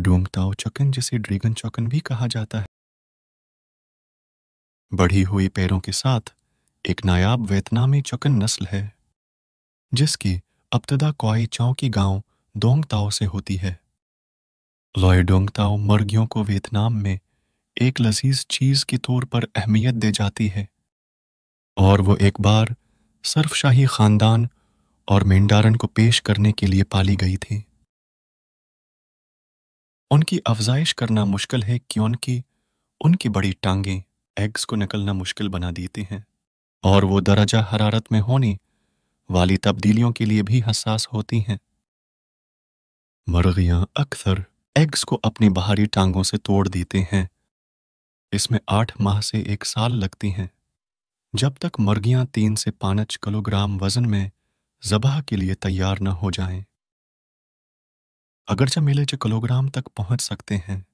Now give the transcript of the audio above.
डोंगताओ चकन जिसे ड्रैगन चौकन भी कहा जाता है बढ़ी हुई पैरों के साथ एक नायाब वेतनामी चकन नस्ल है जिसकी अब्तदा क्वाई की गांव डोंगताओ से होती है लॉय डोंगताओ मर्गियों को वेतनाम में एक लजीज चीज़ के तौर पर अहमियत दे जाती है और वो एक बार सर्फशाही खानदान और मेंडारन को पेश करने के लिए पाली गई थी उनकी अफजाइश करना मुश्किल है क्योंकि उनकी बड़ी टांगें एग्स को निकलना मुश्किल बना देती हैं और वो दर्जा हरारत में होने वाली तब्दीलियों के लिए भी हसास होती हैं मुर्गियां अक्सर एग्स को अपनी बाहरी टांगों से तोड़ देते हैं इसमें आठ माह से एक साल लगती हैं जब तक मुर्गियां तीन से पाँच किलोग्राम वजन में जबह के लिए तैयार न हो जाएं। अगरचे मेले जो किलोग्राम तक पहुंच सकते हैं